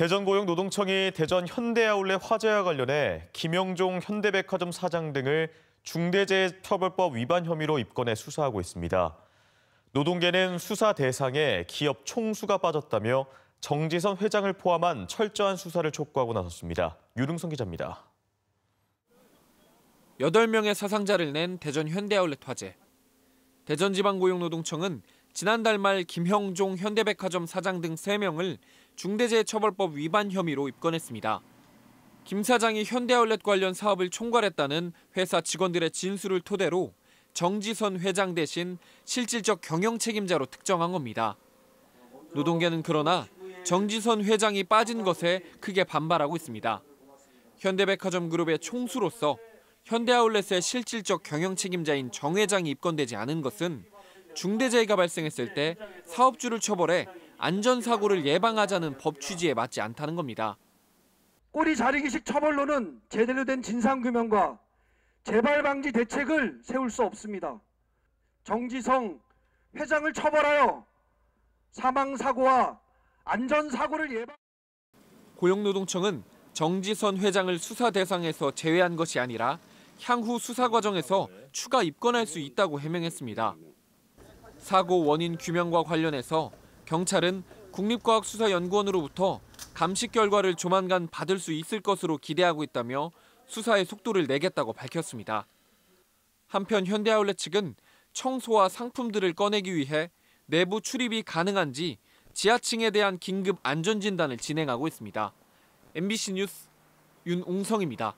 대전고용노동청이 대전 현대아울렛 화재와 관련해 김영종 현대백화점 사장 등을 중대재해처벌법 위반 혐의로 입건해 수사하고 있습니다. 노동계는 수사 대상에 기업 총수가 빠졌다며 정지선 회장을 포함한 철저한 수사를 촉구하고 나섰습니다. 유릉성 기자입니다. 8명의 사상자를 낸 대전 현대아울렛 화재. 대전지방고용노동청은 지난달 말 김형종 현대백화점 사장 등 3명을 중대재해처벌법 위반 혐의로 입건했습니다. 김 사장이 현대아울렛 관련 사업을 총괄했다는 회사 직원들의 진술을 토대로 정지선 회장 대신 실질적 경영 책임자로 특정한 겁니다. 노동계는 그러나 정지선 회장이 빠진 것에 크게 반발하고 있습니다. 현대백화점 그룹의 총수로서 현대아울렛의 실질적 경영 책임자인 정 회장이 입건되지 않은 것은 중대재해가 발생했을 때 사업주를 처벌해 안전사고를 예방하자는 법 취지에 맞지 않다는 겁니다. 꼬리 자르기식 처벌로는 제대로 된 진상규명과 재발 방지 대책을 세울 수 없습니다. 정지성 회장을 처벌하여 사망사고와 안전사고를 예방... 고용노동청은 정지선 회장을 수사 대상에서 제외한 것이 아니라 향후 수사 과정에서 추가 입건할 수 있다고 해명했습니다. 사고 원인 규명과 관련해서 경찰은 국립과학수사연구원으로부터 감식 결과를 조만간 받을 수 있을 것으로 기대하고 있다며 수사의 속도를 내겠다고 밝혔습니다. 한편 현대아울렛 측은 청소와 상품들을 꺼내기 위해 내부 출입이 가능한지 지하층에 대한 긴급 안전진단을 진행하고 있습니다. MBC 뉴스 윤웅성입니다.